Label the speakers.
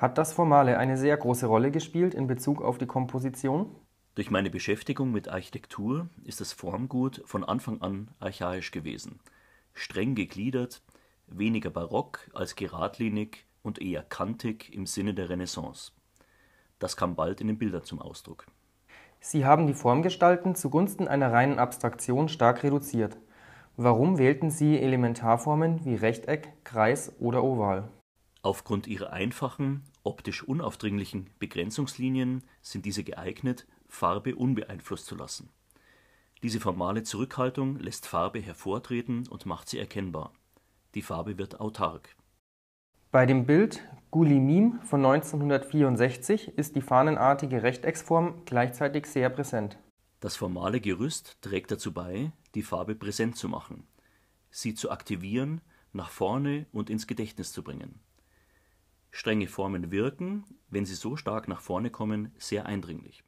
Speaker 1: Hat das Formale eine sehr große Rolle gespielt in Bezug auf die Komposition?
Speaker 2: Durch meine Beschäftigung mit Architektur ist das Formgut von Anfang an archaisch gewesen. Streng gegliedert, weniger barock als geradlinig und eher kantig im Sinne der Renaissance. Das kam bald in den Bildern zum Ausdruck.
Speaker 3: Sie haben die Formgestalten zugunsten einer reinen Abstraktion stark reduziert. Warum wählten Sie Elementarformen wie Rechteck, Kreis oder Oval? Aufgrund
Speaker 2: ihrer einfachen, optisch unaufdringlichen Begrenzungslinien sind diese geeignet, Farbe unbeeinflusst zu lassen. Diese formale Zurückhaltung lässt Farbe hervortreten und macht sie erkennbar. Die Farbe wird autark.
Speaker 3: Bei dem Bild Gulimim von 1964 ist die fahnenartige Rechtecksform gleichzeitig
Speaker 2: sehr präsent. Das formale Gerüst trägt dazu bei, die Farbe präsent zu machen, sie zu aktivieren, nach vorne und ins Gedächtnis zu bringen Strenge Formen wirken, wenn sie so stark nach vorne kommen, sehr eindringlich